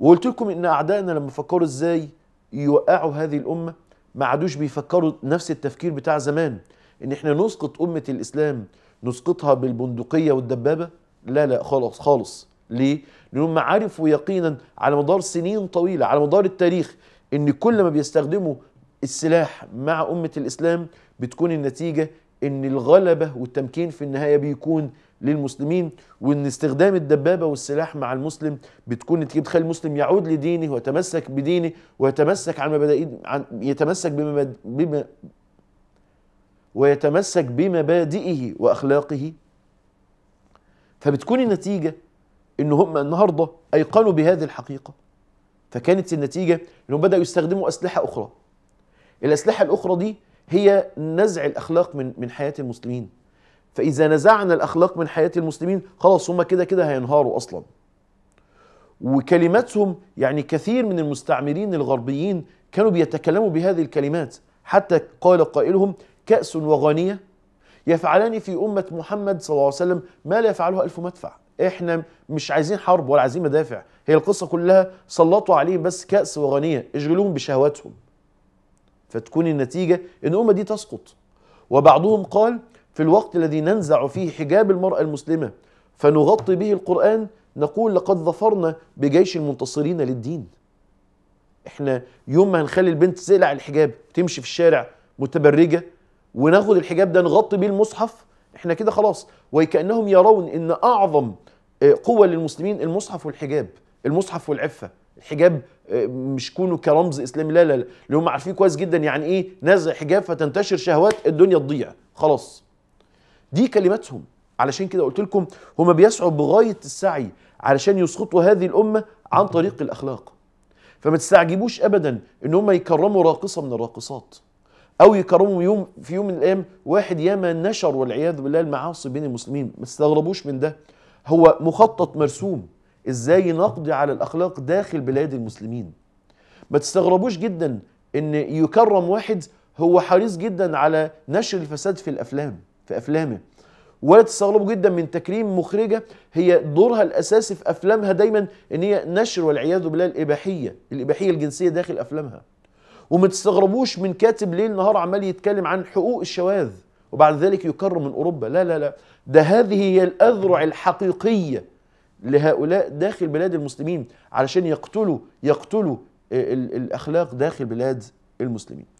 وقلت لكم ان اعدائنا لما فكروا ازاي يوقعوا هذه الامه ما عادوش بيفكروا نفس التفكير بتاع زمان ان احنا نسقط امه الاسلام نسقطها بالبندقيه والدبابه لا لا خالص خالص ليه؟ لانهم عرفوا يقينا على مدار سنين طويله على مدار التاريخ ان كل ما بيستخدموا السلاح مع امه الاسلام بتكون النتيجه ان الغلبه والتمكين في النهايه بيكون للمسلمين وان استخدام الدبابه والسلاح مع المسلم بتكون نتيجه تخلي المسلم يعود لدينه ويتمسك بدينه ويتمسك عن مبادئ عن يتمسك بما بما ويتمسك بمبادئه واخلاقه فبتكون النتيجه ان هم النهارده ايقنوا بهذه الحقيقه فكانت النتيجه انهم بداوا يستخدموا اسلحه اخرى الاسلحه الاخرى دي هي نزع الاخلاق من من حياه المسلمين فاذا نزعنا الاخلاق من حياه المسلمين خلاص هم كده كده هينهاروا اصلا وكلماتهم يعني كثير من المستعمرين الغربيين كانوا بيتكلموا بهذه الكلمات حتى قال قائلهم كأس وغانية يفعلان في أمة محمد صلى الله عليه وسلم ما لا يفعله ألف مدفع احنا مش عايزين حرب ولا عايزين مدافع هي القصة كلها سلطوا عليهم بس كأس وغانية اشغلوهم بشهواتهم فتكون النتيجة ان الأمة دي تسقط وبعضهم قال في الوقت الذي ننزع فيه حجاب المرأة المسلمة فنغطي به القرآن نقول لقد ظفرنا بجيش المنتصرين للدين احنا يوم ما هنخلي البنت تقلع الحجاب تمشي في الشارع متبرجة وناخد الحجاب ده نغطي به المصحف احنا كده خلاص وكأنهم يرون ان اعظم آه، قوة للمسلمين المصحف والحجاب المصحف والعفة الحجاب آه، مش كونه كرمز اسلامي لا لا لا اللي هم عارفين كويس جدا يعني ايه نزع حجاب فتنتشر شهوات الدنيا تضيع خلاص دي كلماتهم علشان كده قلت لكم هم بيسعوا بغايه السعي علشان يسقطوا هذه الامه عن طريق الاخلاق فما تستعجبوش ابدا ان هم يكرموا راقصه من الراقصات او يكرموا يوم في يوم من الايام واحد ياما نشر والعياذ بالله المعاصي بين المسلمين ما تستغربوش من ده هو مخطط مرسوم ازاي نقضي على الاخلاق داخل بلاد المسلمين ما تستغربوش جدا ان يكرم واحد هو حريص جدا على نشر الفساد في الافلام في افلامه ولا تستغربوا جدا من تكريم مخرجه هي دورها الاساسي في افلامها دايما ان هي نشر والعياذ بالله الاباحيه الاباحيه الجنسيه داخل افلامها وما تستغربوش من كاتب ليل نهار عمال يتكلم عن حقوق الشواذ وبعد ذلك يكرم من اوروبا لا لا لا ده هذه هي الاذرع الحقيقيه لهؤلاء داخل بلاد المسلمين علشان يقتلوا يقتلوا آه، الاخلاق داخل بلاد المسلمين